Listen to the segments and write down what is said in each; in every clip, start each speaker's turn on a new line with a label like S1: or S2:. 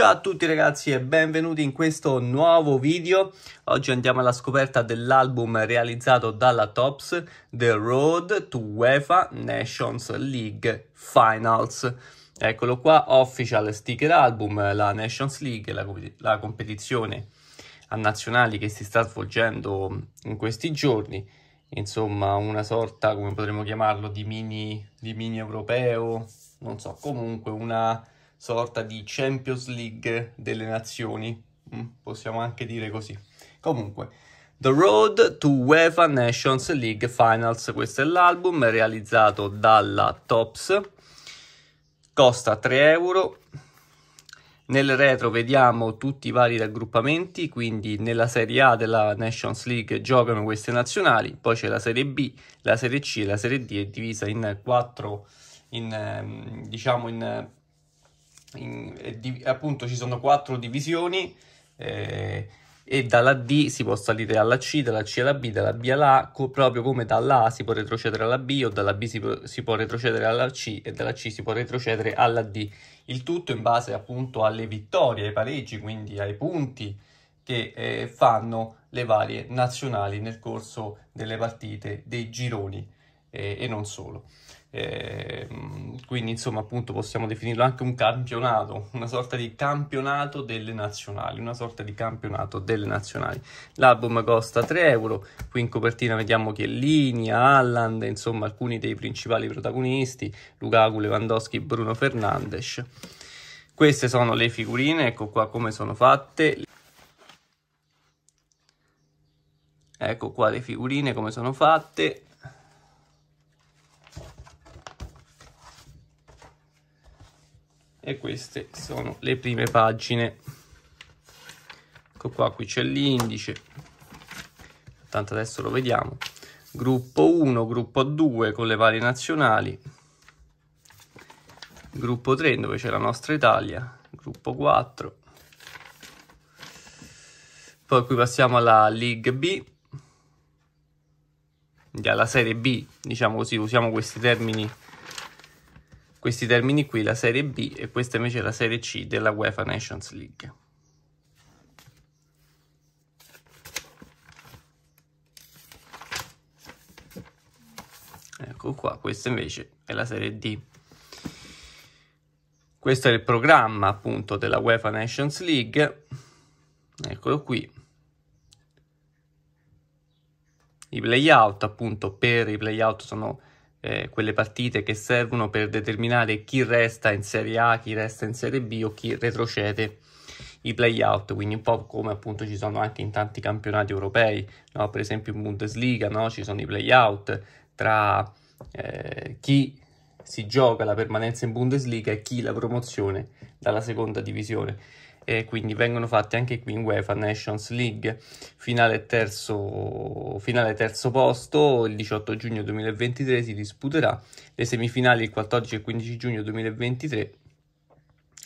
S1: Ciao a tutti ragazzi e benvenuti in questo nuovo video. Oggi andiamo alla scoperta dell'album realizzato dalla Tops, The Road to UEFA Nations League Finals. Eccolo qua, official sticker album, la Nations League, la, la competizione a nazionali che si sta svolgendo in questi giorni. Insomma, una sorta, come potremmo chiamarlo, di mini, di mini europeo, non so, comunque una sorta di Champions League delle nazioni, mm, possiamo anche dire così. Comunque, The Road to UEFA Nations League Finals, questo è l'album realizzato dalla Tops, costa 3 euro. Nel retro vediamo tutti i vari raggruppamenti, quindi nella Serie A della Nations League giocano queste nazionali, poi c'è la Serie B, la Serie C e la Serie D è divisa in quattro, in, ehm, diciamo in in, di, appunto ci sono quattro divisioni eh, e dalla D si può salire alla C, dalla C alla B, dalla B alla A, co proprio come dalla A si può retrocedere alla B o dalla B si può, si può, retrocedere alla C e dalla C si può retrocedere alla D. Il tutto in base appunto alle vittorie, ai pareggi, quindi ai punti che eh, fanno le varie nazionali nel corso delle partite, dei gironi eh, e non solo. Ehm, quindi insomma appunto possiamo definirlo anche un campionato, una sorta di campionato delle nazionali, una sorta di campionato delle nazionali. L'album costa 3 euro, qui in copertina vediamo Chiellini, Alland, insomma alcuni dei principali protagonisti, Lukaku, Lewandowski, Bruno Fernandes. Queste sono le figurine, ecco qua come sono fatte. Ecco qua le figurine come sono fatte, e queste sono le prime pagine ecco qua qui c'è l'indice tanto adesso lo vediamo gruppo 1 gruppo 2 con le varie nazionali gruppo 3 dove c'è la nostra Italia gruppo 4 poi qui passiamo alla League B alla serie B diciamo così usiamo questi termini questi termini qui la Serie B e questa invece è la Serie C della UEFA Nations League. Ecco qua, questa invece è la Serie D. Questo è il programma appunto della UEFA Nations League. Eccolo qui. I playout appunto per i playout sono eh, quelle partite che servono per determinare chi resta in Serie A, chi resta in Serie B o chi retrocede i playout, quindi un po' come appunto ci sono anche in tanti campionati europei, no? per esempio in Bundesliga no? ci sono i playout tra eh, chi si gioca la permanenza in Bundesliga e chi la promozione dalla seconda divisione e quindi vengono fatti anche qui in UEFA Nations League. Finale terzo, finale terzo posto, il 18 giugno 2023 si disputerà, le semifinali il 14 e 15 giugno 2023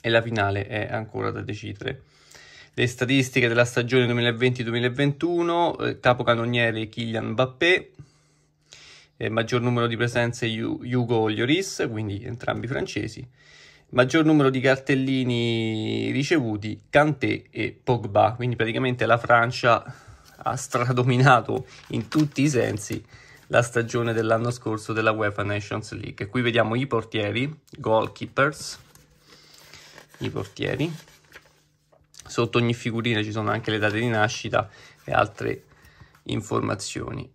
S1: e la finale è ancora da decidere. Le statistiche della stagione 2020-2021, eh, capocannoniere Kylian Mbappé, eh, maggior numero di presenze Hugo Lloris, quindi entrambi francesi, maggior numero di cartellini ricevuti Kanté e Pogba, quindi praticamente la Francia ha stradominato in tutti i sensi la stagione dell'anno scorso della UEFA Nations League. Qui vediamo i portieri, goalkeepers, i portieri. Sotto ogni figurina ci sono anche le date di nascita e altre informazioni.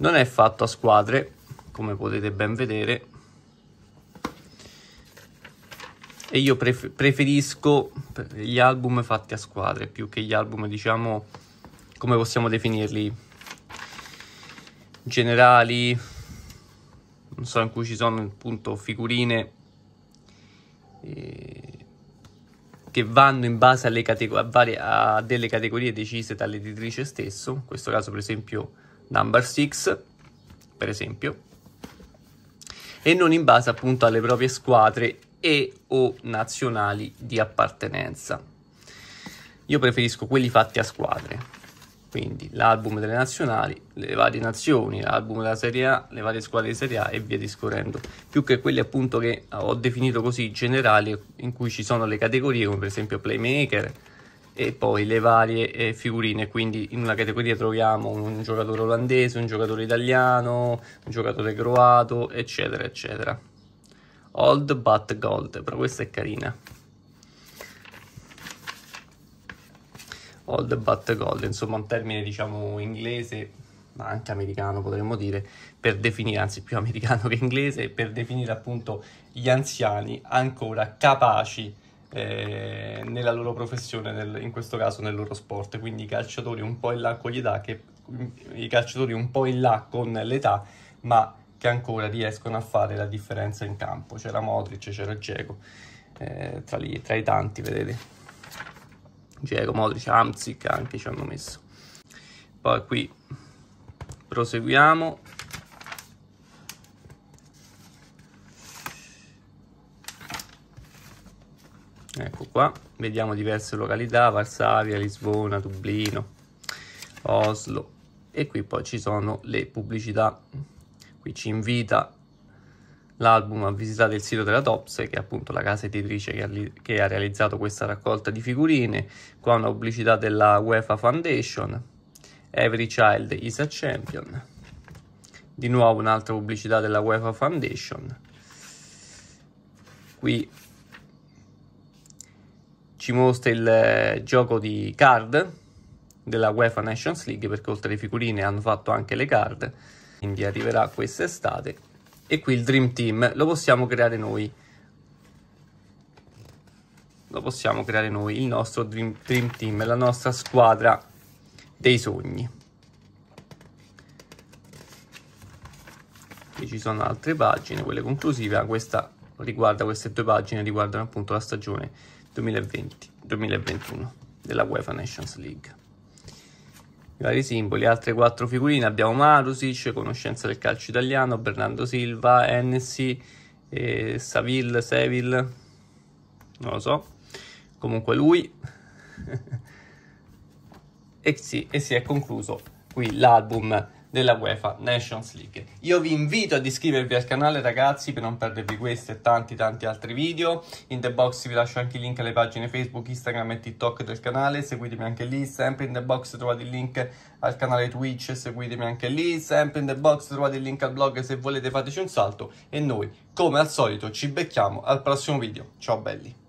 S1: non è fatto a squadre come potete ben vedere e io preferisco gli album fatti a squadre più che gli album diciamo come possiamo definirli generali non so in cui ci sono appunto figurine che vanno in base a, varie, a delle categorie decise dall'editrice stesso in questo caso per esempio number 6, per esempio, e non in base appunto alle proprie squadre e o nazionali di appartenenza. Io preferisco quelli fatti a squadre, quindi l'album delle nazionali, le varie nazioni, l'album della Serie A, le varie squadre di Serie A e via discorrendo, più che quelli appunto che ho definito così generali in cui ci sono le categorie come per esempio playmaker, e poi le varie eh, figurine, quindi in una categoria troviamo un giocatore olandese, un giocatore italiano, un giocatore croato, eccetera, eccetera. Old but gold, però questa è carina. Old but gold, insomma un termine diciamo inglese, ma anche americano potremmo dire, per definire, anzi più americano che inglese, per definire appunto gli anziani ancora capaci di eh, nella loro professione, nel, in questo caso nel loro sport, quindi i calciatori un po' in là con l'età, che, i calciatori un po' in là con l'età, ma che ancora riescono a fare la differenza in campo. C'era Modric, c'era Dzeko, eh, tra, lì, tra i tanti, vedete. Dzeko, Modric, Amzik anche ci hanno messo. Poi qui proseguiamo ecco qua vediamo diverse località Varsavia, Lisbona, Dublino, Oslo e qui poi ci sono le pubblicità qui ci invita l'album a visitare il sito della Tops che è appunto la casa editrice che ha, che ha realizzato questa raccolta di figurine qua una pubblicità della UEFA Foundation Every Child is a Champion di nuovo un'altra pubblicità della UEFA Foundation qui ci mostra il eh, gioco di card della UEFA Nations League perché oltre alle figurine hanno fatto anche le card quindi arriverà quest'estate e qui il Dream Team lo possiamo creare noi lo possiamo creare noi il nostro Dream, dream Team la nostra squadra dei sogni qui ci sono altre pagine quelle conclusive questa riguarda queste due pagine riguardano appunto la stagione 2020-2021 della UEFA Nations League. I vari simboli, altre quattro figurine, abbiamo Marusic, conoscenza del calcio italiano, Bernardo Silva, Hennessy, eh, Saville, Seville, non lo so, comunque lui. e, sì, e si è concluso qui l'album della UEFA Nations League. Io vi invito ad iscrivervi al canale ragazzi per non perdervi questi e tanti tanti altri video. In the box vi lascio anche il link alle pagine Facebook, Instagram e TikTok del canale, seguitemi anche lì, sempre in the box trovate il link al canale Twitch, seguitemi anche lì, sempre in the box trovate il link al blog se volete fateci un salto e noi come al solito ci becchiamo al prossimo video. Ciao belli!